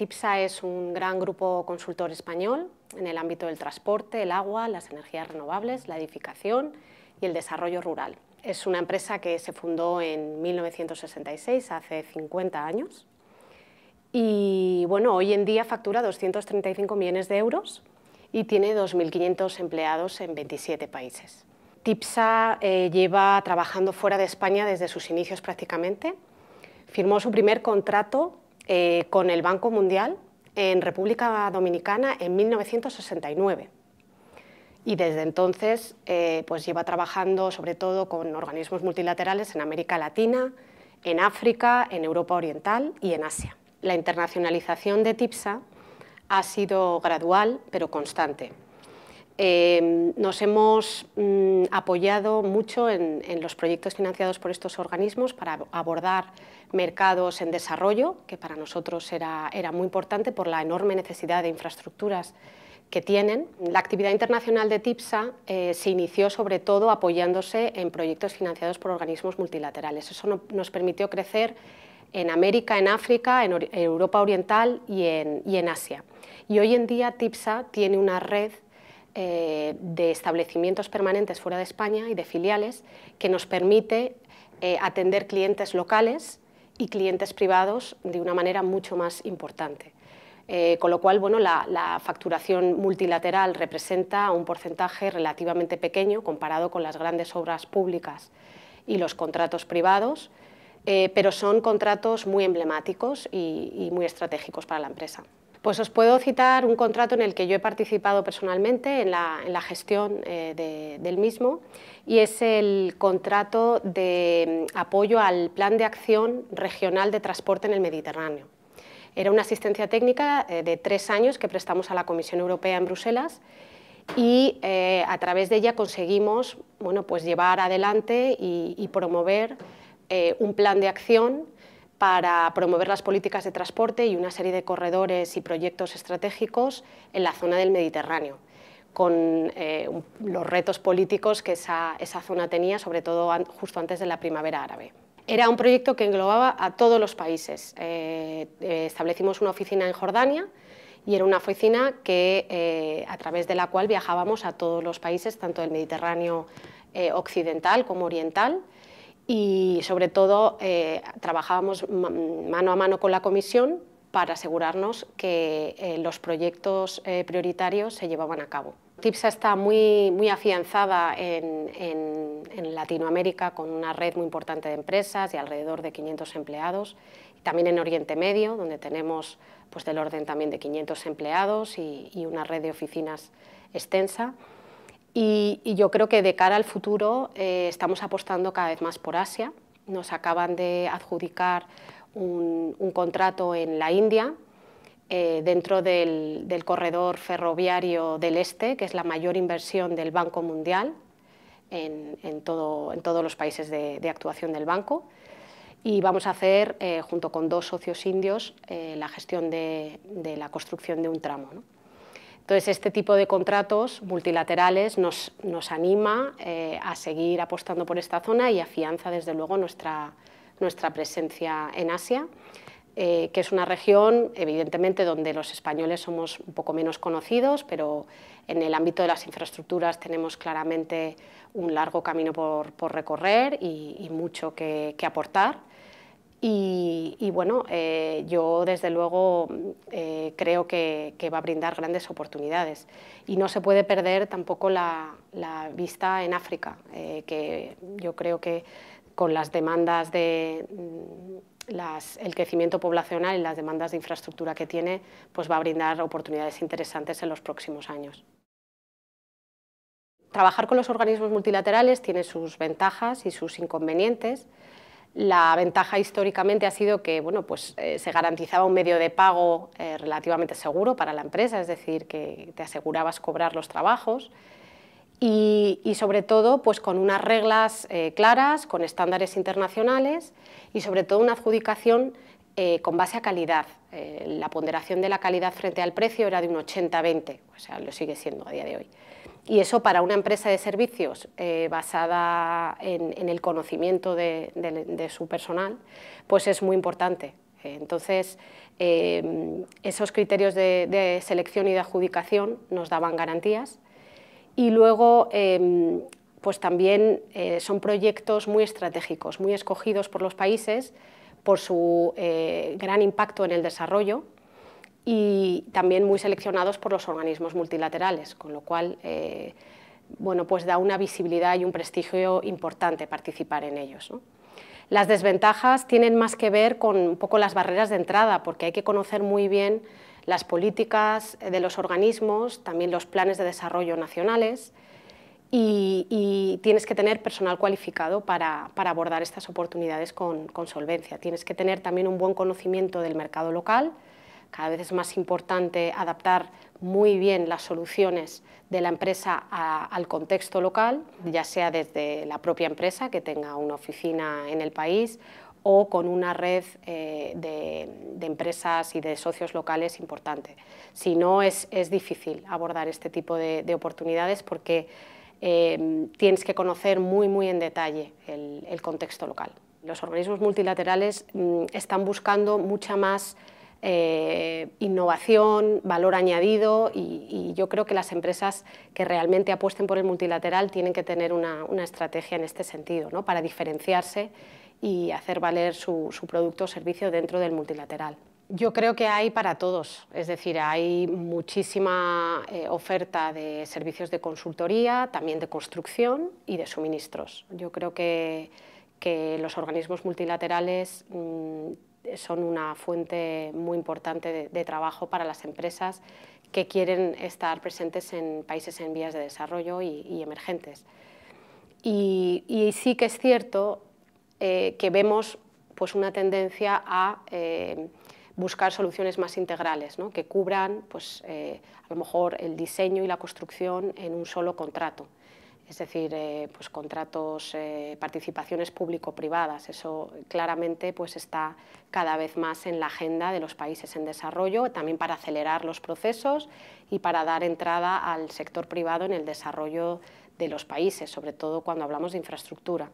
TIPSA es un gran grupo consultor español en el ámbito del transporte, el agua, las energías renovables, la edificación y el desarrollo rural. Es una empresa que se fundó en 1966, hace 50 años, y bueno, hoy en día factura 235 millones de euros y tiene 2.500 empleados en 27 países. TIPSA eh, lleva trabajando fuera de España desde sus inicios prácticamente. Firmó su primer contrato eh, con el Banco Mundial en República Dominicana en 1969. Y desde entonces eh, pues lleva trabajando sobre todo con organismos multilaterales en América Latina, en África, en Europa Oriental y en Asia. La internacionalización de TIPSA ha sido gradual pero constante. Em, nos hemos mm, apoyado mucho en, los proyectos financiados por estos organismos para abordar mercados en desarrollo, que para nosotros era, era muy importante por la enorme necesidad de infraestructuras que tienen. La actividad internacional de TIPSA eh, se inició sobre todo apoyándose en proyectos financiados por organismos multilaterales. Eso nos permitió crecer en América, en África, en, Europa Oriental y en, y en Asia. Y hoy en día TIPSA tiene una red eh, de establecimientos permanentes fuera de España y de filiales que nos permite eh, atender clientes locales y clientes privados de una manera mucho más importante. Eh, con lo cual, bueno, la, facturación multilateral representa un porcentaje relativamente pequeño comparado con las grandes obras públicas y los contratos privados, pero son contratos muy emblemáticos y muy estratégicos para la empresa. Pues os puedo citar un contrato en el que yo he participado personalmente en la, gestión eh, del mismo y es el contrato de mm, apoyo al Plan de Acción Regional de Transporte en el Mediterráneo. Era una asistencia técnica eh, de tres años que prestamos a la Comisión Europea en Bruselas y eh, a través de ella conseguimos bueno, pues llevar adelante y promover un plan de acción para promover las políticas de transporte y una serie de corredores y proyectos estratégicos en la zona del Mediterráneo, con eh, los retos políticos que esa, zona tenía, sobre todo justo antes de la primavera árabe. Era un proyecto que englobaba a todos los países. Eh, eh, establecimos una oficina en Jordania y era una oficina que, a través de la cual viajábamos a todos los países, tanto del Mediterráneo occidental como oriental, y sobre todo eh, trabajábamos mano a mano con la comisión para asegurarnos que eh, los proyectos eh, prioritarios se llevaban a cabo. TIPSA está muy, muy afianzada en, Latinoamérica con una red muy importante de empresas y alrededor de 500 empleados. También en Oriente Medio, donde tenemos pues, del orden también de 500 empleados y una red de oficinas extensa. Y, yo creo que de cara al futuro eh, estamos apostando cada vez más por Asia. Nos acaban de adjudicar un, contrato en la India, eh, dentro del, corredor ferroviario del Este, que es la mayor inversión del Banco Mundial en, todos los países de, actuación del banco. Y vamos a hacer, eh, junto con dos socios indios, la gestión de, de, la construcción de un tramo. ¿no? Entonces, este tipo de contratos multilaterales nos, anima eh, a seguir apostando por esta zona y afianza, desde luego, nuestra, presencia en Asia. Eh, que es una región, evidentemente, donde los españoles somos un poco menos conocidos, pero en el ámbito de las infraestructuras tenemos claramente un largo camino por, recorrer y, mucho que, aportar. Y, bueno, eh, yo desde luego eh, creo que, va a brindar grandes oportunidades. Y no se puede perder tampoco la, vista en África, eh, que yo creo que con las demandas de mm, el crecimiento poblacional y las demandas de infraestructura que tiene, pues va a brindar oportunidades interesantes en los próximos años. Trabajar con los organismos multilaterales tiene sus ventajas y sus inconvenientes. La ventaja históricamente ha sido que pues, eh, se garantizaba un medio de pago eh, relativamente seguro para la empresa, es decir, que te asegurabas cobrar los trabajos y, sobre todo pues, con unas reglas eh, claras, con estándares internacionales y sobre todo una adjudicación con base a calidad. la ponderación de la calidad frente al precio era de un 80-20, o sea, lo sigue siendo a día de hoy. Y eso para una empresa de servicios eh, basada en, el conocimiento de, su personal, pues es muy importante. Entonces, eh, esos criterios de, selección y de adjudicación nos daban garantías. Y luego, eh, pues también son proyectos muy estratégicos, muy escogidos por los países por su gran impacto en el desarrollo, y también muy seleccionados por los organismos multilaterales, con lo cual eh, pues da una visibilidad y un prestigio importante participar en ellos. Las desventajas tienen más que ver con un poco las barreras de entrada, porque hay que conocer muy bien las políticas de los organismos, también los planes de desarrollo nacionales, y, tienes que tener personal cualificado para, abordar estas oportunidades con solvencia. Tienes que tener también un buen conocimiento del mercado local, cada vez es más importante adaptar muy bien las soluciones de la empresa al contexto local, ya sea desde la propia empresa que tenga una oficina en el país o con una red eh, de, empresas y de socios locales importante. Si no, es, difícil abordar este tipo de, oportunidades porque em, tienes que conocer muy, muy en detalle el, contexto local. Los organismos multilaterales mm, están buscando mucha más eh, innovación, valor añadido y, yo creo que las empresas que realmente apuesten por el multilateral tienen que tener una, una estrategia en este sentido ¿no? para diferenciarse y hacer valer su, su producto o servicio dentro del multilateral. Yo creo que hay para todos, es decir, hay muchísima eh, oferta de servicios de consultoría, también de construcción y de suministros. Yo creo que, que los organismos multilaterales mm, son una fuente muy importante de, trabajo para las empresas que quieren estar presentes en países en vías de desarrollo y, emergentes. Y, sí que es cierto eh, que vemos pues, una tendencia a eh, buscar soluciones más integrales, que cubran pues, eh, a lo mejor el diseño y la construcción en un solo contrato es decir, eh, pues contratos, eh, participaciones público-privadas. Eso claramente pues está cada vez más en la agenda de los países en desarrollo, también para acelerar los procesos y para dar entrada al sector privado en el desarrollo de los países, sobre todo cuando hablamos de infraestructura.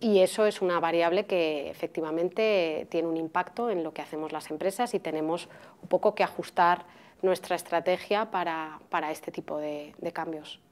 Y eso es una variable que efectivamente tiene un impacto en lo que hacemos las empresas y tenemos un poco que ajustar nuestra estrategia para, este tipo de cambios.